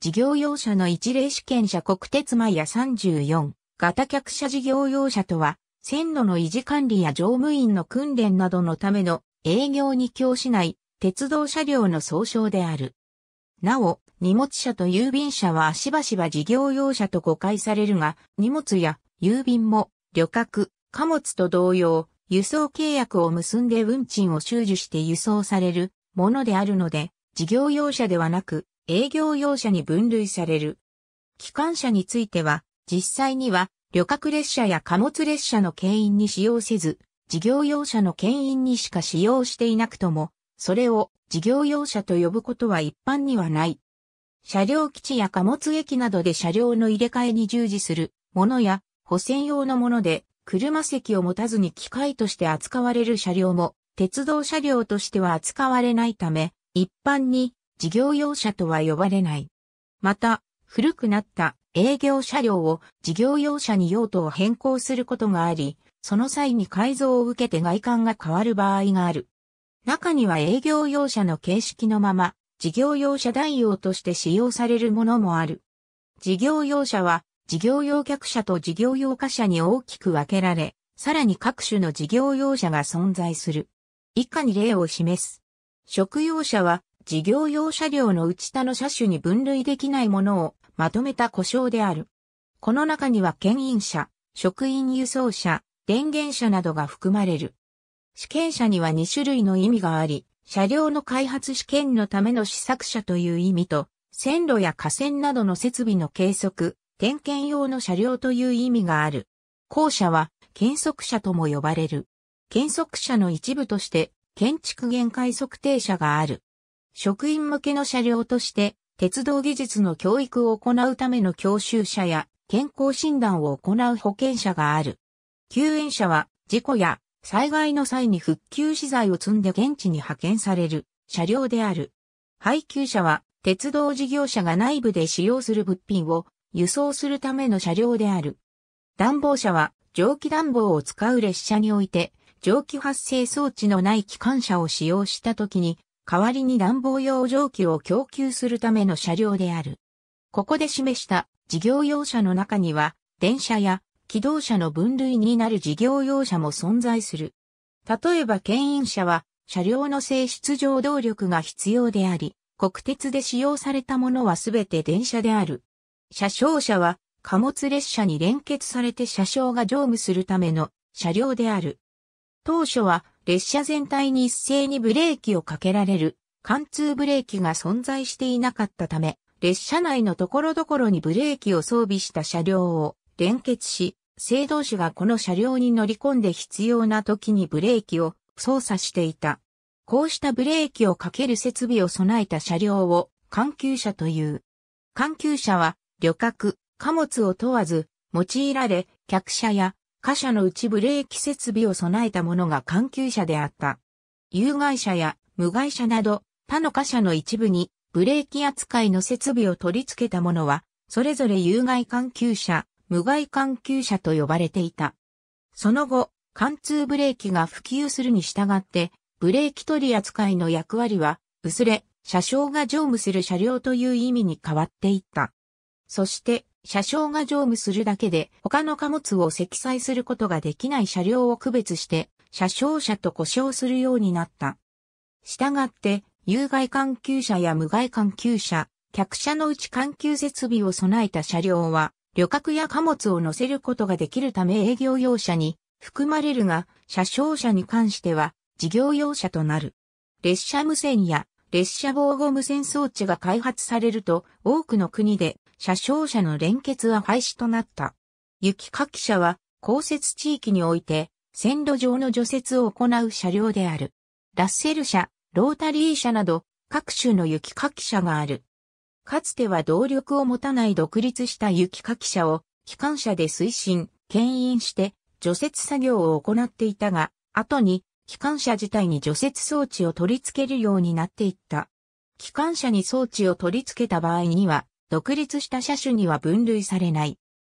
事業用車の一例試験車国鉄マイヤ34型客車事業用車とは、線路の維持管理や乗務員の訓練などのための営業に供しない鉄道車両の総称である。なお、荷物車と郵便車はしばしば事業用車と誤解されるが、荷物や郵便も旅客、貨物と同様、輸送契約を結んで運賃を収受して輸送されるものであるので、事業用車ではなく、営業用車に分類される。機関車については、実際には旅客列車や貨物列車の牽引に使用せず、事業用車の牽引にしか使用していなくとも、それを事業用車と呼ぶことは一般にはない。車両基地や貨物駅などで車両の入れ替えに従事するものや補線用のもので、車席を持たずに機械として扱われる車両も、鉄道車両としては扱われないため、一般に事業用車とは呼ばれない。また、古くなった営業車両を事業用車に用途を変更することがあり、その際に改造を受けて外観が変わる場合がある。中には営業用車の形式のまま、事業用車代用として使用されるものもある。事業用車は、事業用客車と事業用貨車に大きく分けられ、さらに各種の事業用車が存在する。以下に例を示す。食用車は、事業用車両の内他の車種に分類できないものをまとめた故障である。この中には牽引車、職員輸送車、電源車などが含まれる。試験車には2種類の意味があり、車両の開発試験のための試作車という意味と、線路や河川などの設備の計測、点検用の車両という意味がある。後者は、検測車とも呼ばれる。検測車の一部として、建築限界測定車がある。職員向けの車両として、鉄道技術の教育を行うための教習車や健康診断を行う保険者がある。救援車は事故や災害の際に復旧資材を積んで現地に派遣される車両である。配給車は鉄道事業者が内部で使用する物品を輸送するための車両である。暖房車は蒸気暖房を使う列車において蒸気発生装置のない機関車を使用した時に代わりに暖房用蒸気を供給するための車両である。ここで示した事業用車の中には、電車や機動車の分類になる事業用車も存在する。例えば牽引車は、車両の性質上動力が必要であり、国鉄で使用されたものはすべて電車である。車掌車は、貨物列車に連結されて車掌が乗務するための車両である。当初は、列車全体に一斉にブレーキをかけられる、貫通ブレーキが存在していなかったため、列車内のところどころにブレーキを装備した車両を連結し、制動士がこの車両に乗り込んで必要な時にブレーキを操作していた。こうしたブレーキをかける設備を備えた車両を環球車という。環球車は旅客、貨物を問わず用いられ客車や貨車のうちブレーキ設備を備えたものが関係車であった。有害車や無害車など他の貨車の一部にブレーキ扱いの設備を取り付けたものは、それぞれ有害関係車、無害関係車と呼ばれていた。その後、貫通ブレーキが普及するに従って、ブレーキ取り扱いの役割は、薄れ、車掌が乗務する車両という意味に変わっていった。そして、車掌が乗務するだけで他の貨物を積載することができない車両を区別して車掌車と呼称するようになった。したがって、有害環係車や無害環係車、客車のうち環係設備を備えた車両は、旅客や貨物を乗せることができるため営業用車に含まれるが、車掌車に関しては事業用車となる。列車無線や列車防護無線装置が開発されると、多くの国で車掌車の連結は廃止となった。雪かき車は、降雪地域において、線路上の除雪を行う車両である。ラッセル車、ロータリー車など、各種の雪かき車がある。かつては動力を持たない独立した雪かき車を、機関車で推進、牽引して、除雪作業を行っていたが、後に、機関車自体に除雪装置を取り付けるようになっていった。機関車に装置を取り付けた場合には、独立した車種には分類されない。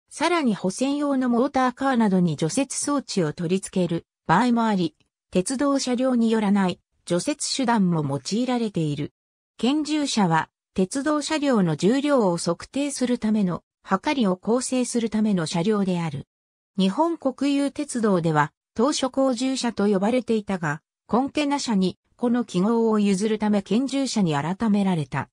さらに保線用のモーターカーなどに除雪装置を取り付ける場合もあり、鉄道車両によらない除雪手段も用いられている。拳銃車は鉄道車両の重量を測定するための測りを構成するための車両である。日本国有鉄道では当初工銃車と呼ばれていたが、コンなナ車にこの記号を譲るため拳銃車に改められた。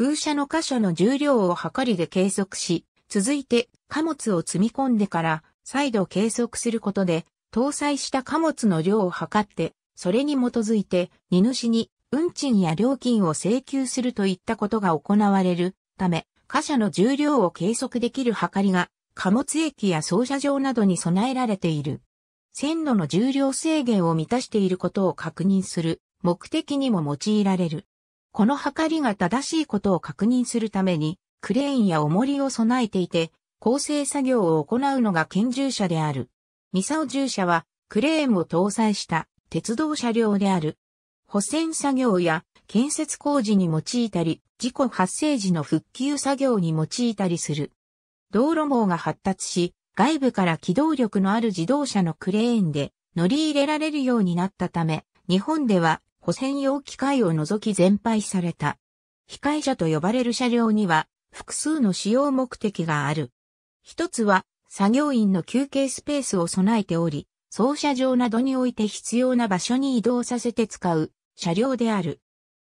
空車の箇所の重量を測りで計測し、続いて貨物を積み込んでから再度計測することで、搭載した貨物の量を測って、それに基づいて荷主に運賃や料金を請求するといったことが行われるため、貨車の重量を計測できる測りが貨物駅や操車場などに備えられている。線路の重量制限を満たしていることを確認する目的にも用いられる。この測りが正しいことを確認するために、クレーンや重りを備えていて、構成作業を行うのが拳銃車である。ミサオ銃車は、クレーンを搭載した鉄道車両である。補選作業や建設工事に用いたり、事故発生時の復旧作業に用いたりする。道路網が発達し、外部から機動力のある自動車のクレーンで乗り入れられるようになったため、日本では保線用機械を除き全廃された。被害車と呼ばれる車両には複数の使用目的がある。一つは作業員の休憩スペースを備えており、操車場などにおいて必要な場所に移動させて使う車両である。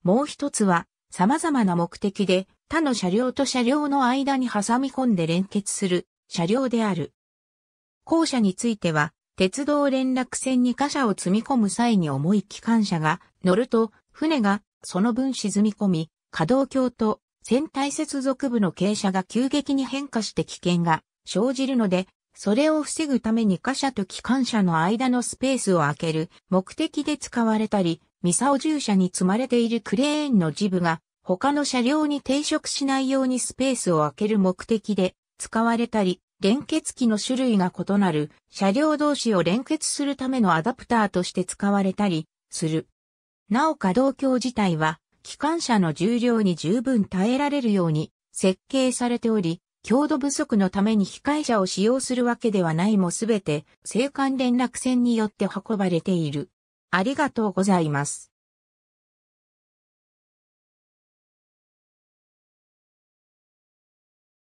もう一つは様々な目的で他の車両と車両の間に挟み込んで連結する車両である。後者については鉄道連絡線に貨車を積み込む際に重い機関車が乗ると、船がその分沈み込み、可動橋と船体接続部の傾斜が急激に変化して危険が生じるので、それを防ぐために貨車と機関車の間のスペースを空ける目的で使われたり、ミサオ従車に積まれているクレーンのジブが他の車両に抵触しないようにスペースを空ける目的で使われたり、連結機の種類が異なる車両同士を連結するためのアダプターとして使われたりする。なお可動橋自体は、機関車の重量に十分耐えられるように設計されており、強度不足のために機械車を使用するわけではないもすべて、青函連絡船によって運ばれている。ありがとうございます。